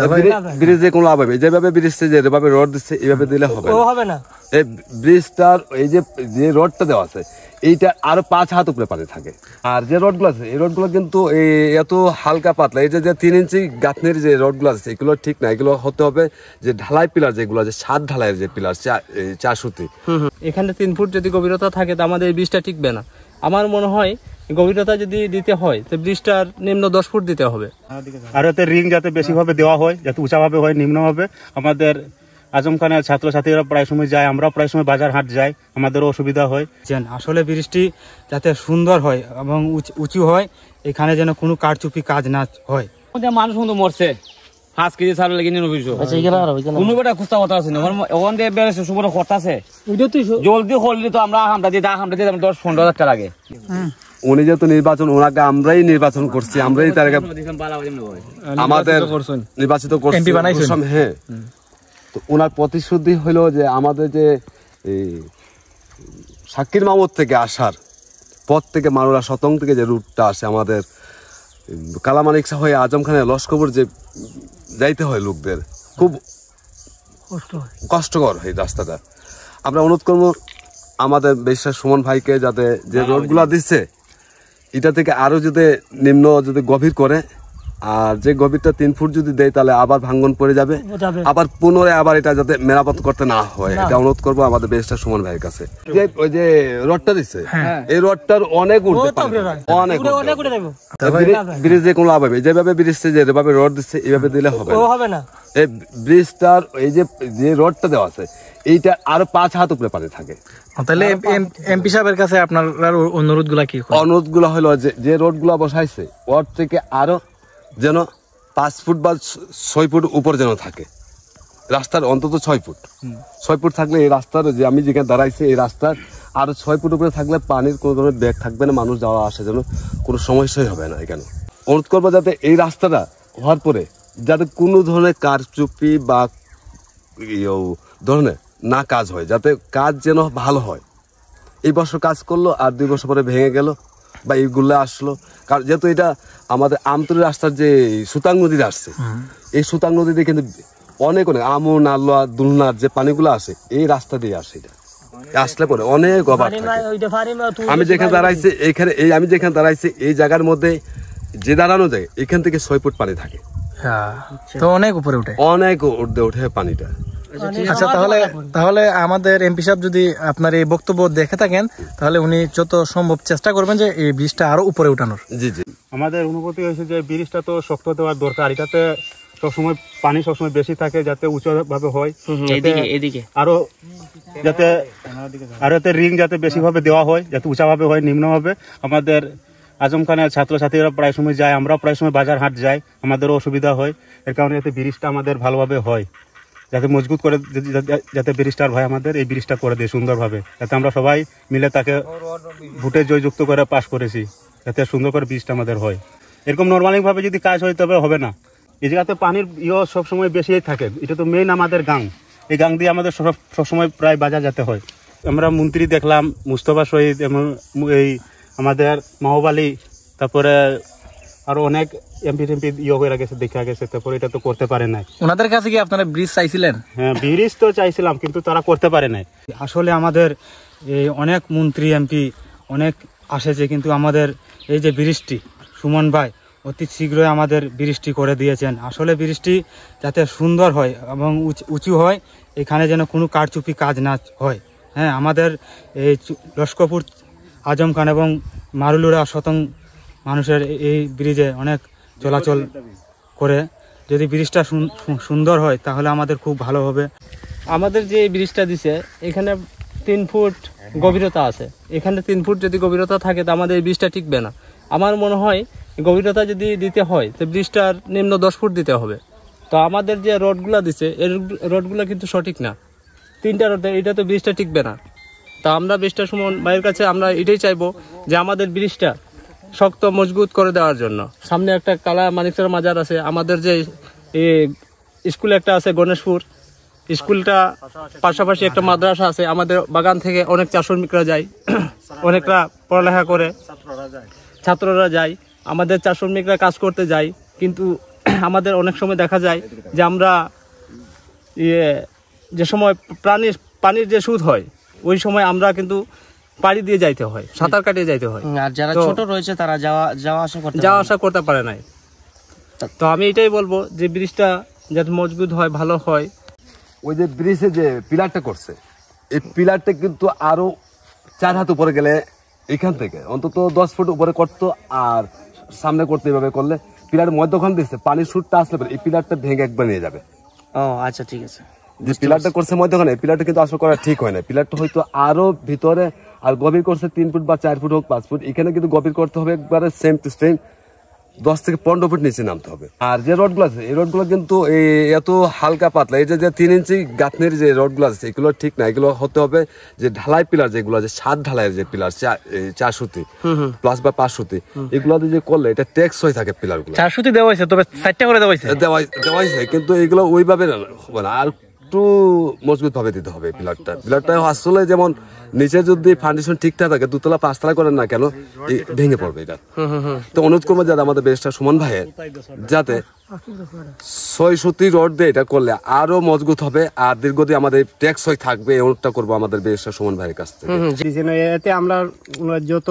Rod আছে কিন্তু এত হালকা পাতলা যে তিন ইঞ্চি যে আছে এগুলো ঠিক না এগুলো হতে হবে যে ঢালাই পিলার যেগুলো আছে সাত ঢালাইয়ের যে পিলার চার সুতি এখানে তিন ফুট যদি গভীরতা থাকে তো আমাদের এই ব্রিজটা ঠিকবে না আমার মনে হয় গভীরতা যদি দিতে হয় তো ব্রিজটার নিম্ন দশ ফুট দিতে হবে আর এতে রিং যাতে বেশিভাবে দেওয়া হয় যাতে উঁচাভাবে হয় নিম্নভাবে আমাদের আজম খানের ছাত্রছাত্রীরা প্রায় সময় যায় আমরা প্রায় সময় বাজার হাট যাই আমাদেরও অসুবিধা হয় যেন আসলে ব্রিজটি যাতে সুন্দর হয় এবং উঁচু হয় এখানে যেন কোনো কারচুপি কাজ না হয় মানুষ কিন্তু মরছে আচ্ছা, পাঁচ দিয়ে দশ পনেরো হাজার টাকা লাগে হ্যাঁ। উনি যেহেতু নির্বাচন ওনাকে আমরাই নির্বাচন করছি আমরাই তার আমাদের নির্বাচিত করছি হ্যাঁ তো ওনার প্রতিশ্রুতি হলো যে আমাদের যে সাক্ষীর মামর থেকে আসার পথ থেকে মারুরা শতং থেকে যে রুটটা আসে আমাদের কালামানিকসা হয়ে আজম খানের লস্কবর যে যাইতে হয় লোকদের খুব কষ্টকর এই রাস্তাটা আমরা অনুরোধ করবো আমাদের বিশ্বাস সুমন ভাইকে যাতে যে রোডগুলা দিচ্ছে এটা থেকে আরও যদি নিম্ন যদি গভীর করে আর যে গভীরটা তিন ফুট যদি দেয় তাহলে আবার ভাঙ্গন পড়ে যাবে আবার পুনরায় আবার এটা যাতে মেরামত করতে না হয় এটা অনুরোধ করবো আমাদের বেশটা সুমন ভাইয়ের কাছে ওই যে রডটা দিচ্ছে হ্যাঁ। এই রডটার অনেক উঠবে অনেক ব্রিজে কোনো লাভ হবে যেভাবে ব্রিজে যেভাবে রড দিচ্ছে এইভাবে দিলে হবে না এই ব্রিজটার এই যে যে দেওয়া আছে এইটা আরো পাঁচ হাত উপরে পানি থাকে তাহলে এমপি সাহেবের কাছে আপনার অনুরোধ গুলা কি অনুরোধ গুলা হলো যে রোড গুলা বসাইছে ওর থেকে আরো যেন পাঁচ ফুট বা ছয় ফুট উপর যেন থাকে রাস্তার অন্তত ছয় ফুট ছয় ফুট থাকলে এই রাস্তার যে আমি যেখানে দাঁড়াইছি এই রাস্তার আরও ছয় ফুট উপরে থাকলে পানির কোনো ধরনের ব্যাগ থাকবে না মানুষ যাওয়া আসা যেন কোনো সমস্যাই হবে না এখানে অনুরোধ করবো যাতে এই রাস্তাটা হওয়ার পরে যাতে কোনো ধরনের কারচুপি বা ধরনের না কাজ হয় যাতে কাজ যেন ভালো হয় এই বছর কাজ করলো আর দুই বছর পরে ভেঙে গেল বা এইগুলো আসলো কারণ যেহেতু এটা আমাদের আমতলি রাস্তার যে সুতাং নদীতে আসছে এই সুতাং নদীতে কিন্তু অনেক অনেক আম আল্লা দুলনার যে পানিগুলো আসে এই রাস্তা দিয়ে আসে এটা আসলে পরে অনেক অভাব আমি যেখানে দাঁড়াইছি এখানে এই আমি যেখানে দাঁড়াইছি এই জায়গার মধ্যে যে দাঁড়ানো যায় এখান থেকে ছয় ফুট পানি থাকে হ্যাঁ। তো অনেক উপরে উঠে অনেক উঠে উঠে পানিটা আচ্ছা তাহলে তাহলে আমাদের এমপি সাহেব যদি আপনার এই বক্তব্য দেখে থাকেন তাহলে উনি যত সম্ভব চেষ্টা করবেন যে এই ব্রিজটা আরো উপরে উঠানোর জি জি আমাদের অনুভূতি হয়েছে যে ব্রিজটা তো শক্ত দেওয়ার দরকার এটাতে সবসময় পানি সবসময় বেশি থাকে যাতে উঁচু ভাবে হয় আরো যাতে আরো এতে রিং যাতে বেশি ভাবে দেওয়া হয় যাতে উঁচা ভাবে হয় নিম্ন ভাবে আমাদের আজম খানের ছাত্রছাত্রীরা প্রায় সময় যায় আমরা প্রায় সময় বাজার হাট যাই আমাদেরও অসুবিধা হয় এর কারণে যাতে ব্রিজটা আমাদের ভালোভাবে হয় যাতে মজবুত করে যাতে ব্রিজটার ভাই আমাদের এই ব্রিজটা করে দেয় সুন্দরভাবে যাতে আমরা সবাই মিলে তাকে ভোটে জয়যুক্ত করে পাশ করেছি যাতে সুন্দর করে ব্রিজটা আমাদের হয় এরকম নর্মালিভাবে যদি কাজ হয় তবে হবে না এই জায়গাতে পানির ইয়ে সবসময় বেশিই থাকে এটা তো মেইন আমাদের গাং এই গাং দিয়ে আমাদের সব সবসময় প্রায় বাজার যেতে হয় আমরা মন্ত্রী দেখলাম মুস্তফা শহীদ এবং এই আমাদের মাহবালি তারপরে আর অনেক এমপি টেম্পি ইয়ে হয়ে গেছে দেখা গেছে তারপরে এটা তো করতে পারে নাই ওনাদের কাছে কি আপনারা ব্রিজ চাইছিলেন হ্যাঁ ব্রিজ তো চাইছিলাম কিন্তু তারা করতে পারে নাই আসলে আমাদের এই অনেক মন্ত্রী এমপি অনেক আসেছে কিন্তু আমাদের এই যে বৃষ্টি সুমন ভাই অতি শীঘ্রই আমাদের বৃষ্টি করে দিয়েছেন আসলে বৃষ্টি যাতে সুন্দর হয় এবং উঁচু হয় এখানে যেন কোনো কারচুপি কাজ না হয় হ্যাঁ আমাদের এই লস্করপুর আজম খান এবং মারুলুরা শতং মানুষের এই ব্রিজে অনেক চলাচল করে যদি ব্রিজটা সুন্দর হয় তাহলে আমাদের খুব ভালো হবে আমাদের যে ব্রিজটা দিছে এখানে তিন ফুট গভীরতা আছে এখানে তিন ফুট যদি গভীরতা থাকে তো আমাদের এই ব্রিজটা টিকবে না আমার মনে হয় গভীরতা যদি দিতে হয় তো ব্রিজটার নিম্ন দশ ফুট দিতে হবে তো আমাদের যে রোডগুলো দিছে এর রোডগুলো কিন্তু সঠিক না তিনটা রোড এটা তো ব্রিজটা টিকবে না তা আমরা ব্রিজটা সুমন ভাইয়ের কাছে আমরা এটাই চাইবো যে আমাদের ব্রিজটা শক্ত মজবুত করে দেওয়ার জন্য সামনে একটা কালা মানিকচর মাজার আছে আমাদের যে স্কুল একটা আছে গণেশপুর স্কুলটা পাশাপাশি একটা মাদ্রাসা আছে আমাদের বাগান থেকে অনেক শ্রমিকরা যায় অনেকরা পড়ালেখা করে ছাত্ররা যায় আমাদের শ্রমিকরা কাজ করতে যায় কিন্তু আমাদের অনেক সময় দেখা যায় যে আমরা ইয়ে যে সময় প্রাণীর পানির যে সুদ হয় ওই সময় আমরা কিন্তু পাড়ি দিয়ে যাইতে হয় সাঁতার কাটিয়ে যাইতে হয় আর যারা ছোট রয়েছে তারা যাওয়া যাওয়া আসা করতে যাওয়া আসা করতে পারে নাই তো আমি এটাই বলবো যে ব্রিজটা যাতে মজবুত হয় ভালো হয় ওই যে ব্রিজে যে পিলারটা করছে এই পিলারটা কিন্তু আরো চার হাত উপরে গেলে এখান থেকে অন্তত দশ ফুট উপরে করতো আর সামনে করতে এভাবে করলে পিলার মধ্যখান দিচ্ছে পানির সুটটা আসলে এই পিলারটা ভেঙে একবার নিয়ে যাবে ও আচ্ছা ঠিক আছে যে পিলারটা করছে মধ্যখানে পিলারটা কিন্তু আসলে করা ঠিক হয় না পিলারটা হয়তো আরো ভিতরে আর গভীর করছে তিন ফুট বা চার ফুট হোক পাঁচ ফুট এখানে কিন্তু গভীর করতে হবে একবারে সেম টু সেম দশ থেকে পনেরো ফুট নিচে নামতে হবে আর যে রডগুলো আছে এই রডগুলো কিন্তু এত হালকা পাতলা এই যে তিন ইঞ্চি গাঁথনির যে রডগুলো আছে এগুলো ঠিক না এগুলো হতে হবে যে ঢালাই পিলার যেগুলো আছে সাত ঢালাইয়ের যে পিলার চার সুতি প্লাস বা পাঁচ সুতি এগুলো যে করলে এটা টেক্স হয়ে থাকে পিলার গুলো চার সুতি দেওয়া হয়েছে তবে সাইডটা করে দেওয়া হয়েছে দেওয়া হয়েছে কিন্তু এগুলো ওইভাবে না আর একটু মজবুতভাবে দিতে হবে পিলারটা পিলারটা আসলে যেমন নিচে যদি ফাউন্ডেশন ঠিকঠাক থাকে দুতলা পাঁচতলা করেন না কেন ভেঙে পড়বে এটা তো অনুরোধ করবো যাতে আমাদের বেশটা সুমন ভাইয়ের যাতে ছয় সত্যি রড দিয়ে এটা করলে আরো মজবুত হবে আর দীর্ঘদিন আমাদের টেকসই থাকবে অনুরোধটা করবো আমাদের বেশটা সুমন ভাইয়ের কাছ থেকে এতে আমরা যত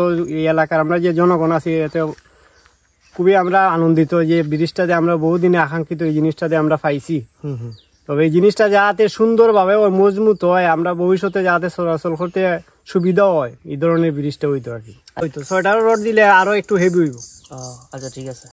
এলাকার আমরা যে জনগণ আছি এতে খুবই আমরা আনন্দিত যে ব্রিজটা যে আমরা বহুদিনে আকাঙ্ক্ষিত এই জিনিসটা যে আমরা পাইছি তবে এই জিনিসটা যাতে সুন্দরভাবে ওই মজবুত হয় আমরা ভবিষ্যতে যাতে চলাচল করতে সুবিধাও হয় এই ধরনের ব্রিজটা হইতো আর কি হইতো সোয়েটার রড দিলে আরো একটু হেভি হইব আচ্ছা ঠিক আছে